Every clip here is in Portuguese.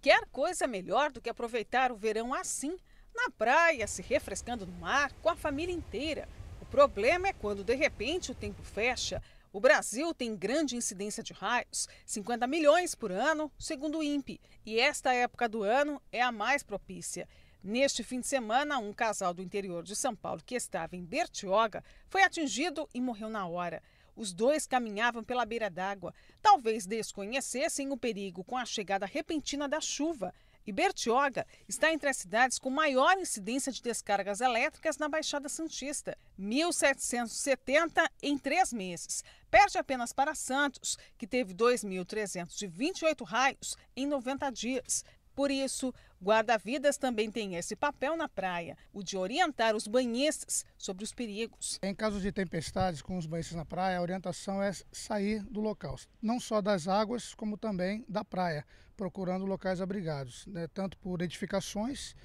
Quer coisa melhor do que aproveitar o verão assim, na praia, se refrescando no mar, com a família inteira. O problema é quando de repente o tempo fecha. O Brasil tem grande incidência de raios, 50 milhões por ano, segundo o INPE, e esta época do ano é a mais propícia. Neste fim de semana, um casal do interior de São Paulo que estava em Bertioga foi atingido e morreu na hora. Os dois caminhavam pela beira d'água. Talvez desconhecessem o perigo com a chegada repentina da chuva. E Bertioga está entre as cidades com maior incidência de descargas elétricas na Baixada Santista, 1.770 em três meses. Perde apenas para Santos, que teve 2.328 raios em 90 dias. Por isso, guarda-vidas também tem esse papel na praia, o de orientar os banhistas sobre os perigos. Em casos de tempestades com os banhistas na praia, a orientação é sair do local, não só das águas, como também da praia, procurando locais abrigados, né, tanto por edificações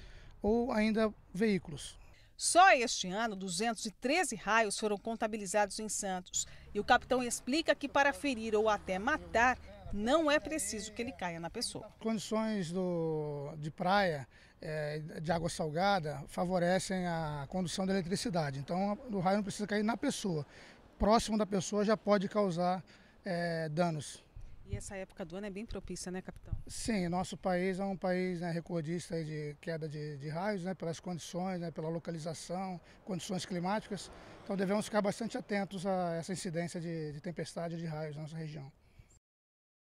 ou ainda veículos. Só este ano, 213 raios foram contabilizados em Santos. E o capitão explica que para ferir ou até matar não é preciso que ele caia na pessoa. Condições do, de praia, é, de água salgada, favorecem a condução da eletricidade. Então o raio não precisa cair na pessoa. Próximo da pessoa já pode causar é, danos. E essa época do ano é bem propícia, né, capitão? Sim, nosso país é um país né, recordista de queda de, de, raios, né, pelas condições, né, pela localização, condições climáticas. Então devemos ficar bastante atentos a essa incidência de, de tempestade de raios na nossa região.